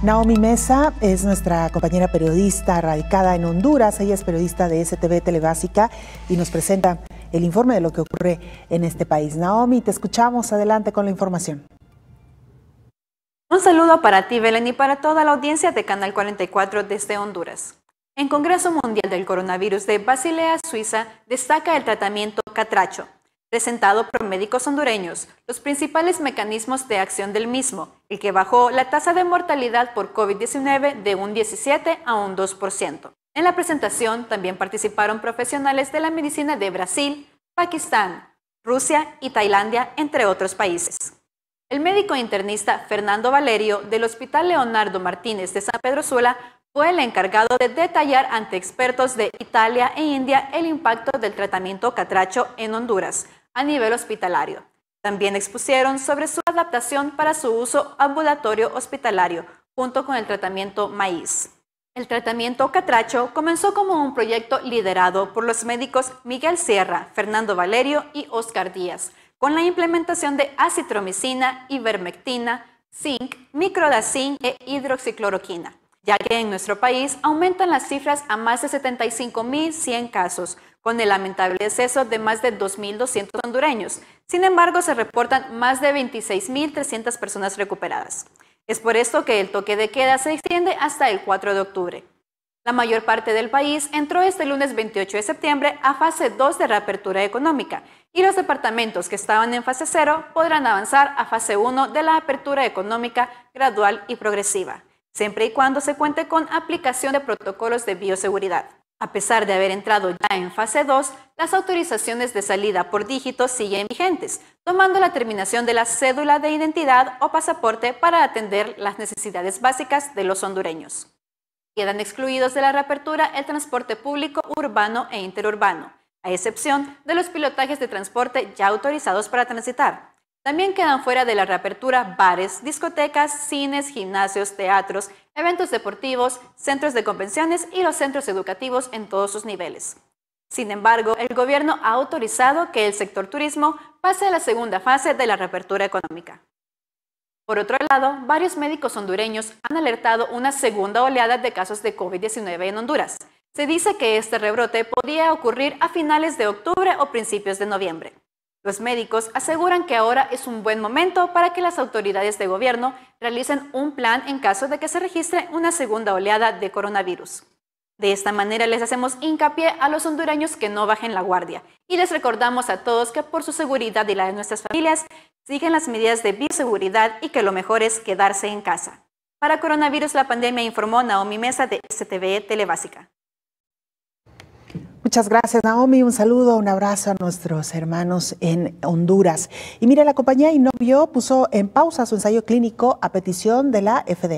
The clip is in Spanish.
Naomi Mesa es nuestra compañera periodista radicada en Honduras. Ella es periodista de STV Telebásica y nos presenta el informe de lo que ocurre en este país. Naomi, te escuchamos. Adelante con la información. Un saludo para ti, Belén, y para toda la audiencia de Canal 44 desde Honduras. En Congreso Mundial del Coronavirus de Basilea, Suiza, destaca el tratamiento catracho, presentado por médicos hondureños, los principales mecanismos de acción del mismo el que bajó la tasa de mortalidad por COVID-19 de un 17 a un 2%. En la presentación también participaron profesionales de la medicina de Brasil, Pakistán, Rusia y Tailandia, entre otros países. El médico internista Fernando Valerio del Hospital Leonardo Martínez de San Pedro Sula fue el encargado de detallar ante expertos de Italia e India el impacto del tratamiento catracho en Honduras a nivel hospitalario también expusieron sobre su adaptación para su uso ambulatorio hospitalario, junto con el tratamiento maíz. El tratamiento catracho comenzó como un proyecto liderado por los médicos Miguel Sierra, Fernando Valerio y Oscar Díaz, con la implementación de acitromicina, ivermectina, zinc, microdacin e hidroxicloroquina, ya que en nuestro país aumentan las cifras a más de 75.100 casos, con el lamentable exceso de más de 2.200 hondureños. Sin embargo, se reportan más de 26.300 personas recuperadas. Es por esto que el toque de queda se extiende hasta el 4 de octubre. La mayor parte del país entró este lunes 28 de septiembre a fase 2 de reapertura económica y los departamentos que estaban en fase 0 podrán avanzar a fase 1 de la apertura económica gradual y progresiva, siempre y cuando se cuente con aplicación de protocolos de bioseguridad. A pesar de haber entrado ya en fase 2, las autorizaciones de salida por dígito siguen vigentes, tomando la terminación de la cédula de identidad o pasaporte para atender las necesidades básicas de los hondureños. Quedan excluidos de la reapertura el transporte público urbano e interurbano, a excepción de los pilotajes de transporte ya autorizados para transitar. También quedan fuera de la reapertura bares, discotecas, cines, gimnasios, teatros, eventos deportivos, centros de convenciones y los centros educativos en todos sus niveles. Sin embargo, el gobierno ha autorizado que el sector turismo pase a la segunda fase de la reapertura económica. Por otro lado, varios médicos hondureños han alertado una segunda oleada de casos de COVID-19 en Honduras. Se dice que este rebrote podría ocurrir a finales de octubre o principios de noviembre. Los médicos aseguran que ahora es un buen momento para que las autoridades de gobierno realicen un plan en caso de que se registre una segunda oleada de coronavirus. De esta manera les hacemos hincapié a los hondureños que no bajen la guardia y les recordamos a todos que por su seguridad y la de nuestras familias siguen las medidas de bioseguridad y que lo mejor es quedarse en casa. Para coronavirus la pandemia informó Naomi Mesa de STV Telebásica. Muchas gracias, Naomi. Un saludo, un abrazo a nuestros hermanos en Honduras. Y mira, la compañía Innovio puso en pausa su ensayo clínico a petición de la FDA